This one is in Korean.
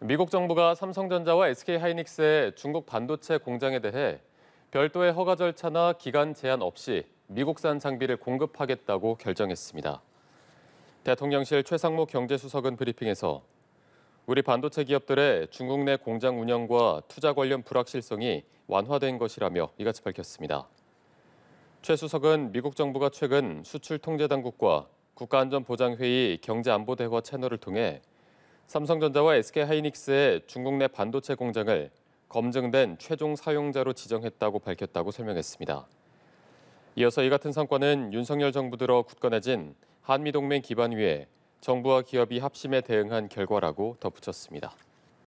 미국 정부가 삼성전자와 SK하이닉스의 중국 반도체 공장에 대해 별도의 허가 절차나 기간 제한 없이 미국산 장비를 공급하겠다고 결정했습니다. 대통령실 최상목 경제수석은 브리핑에서 우리 반도체 기업들의 중국 내 공장 운영과 투자 관련 불확실성이 완화된 것이라며 이같이 밝혔습니다. 최 수석은 미국 정부가 최근 수출 통제 당국과 국가안전보장회의 경제안보대화 채널을 통해 삼성전자와 SK하이닉스의 중국 내 반도체 공장을 검증된 최종 사용자로 지정했다고 밝혔다고 설명했습니다. 이어서 이 같은 성과는 윤석열 정부 들어 굳건해진 한미동맹 기반 위에 정부와 기업이 합심에 대응한 결과라고 덧붙였습니다.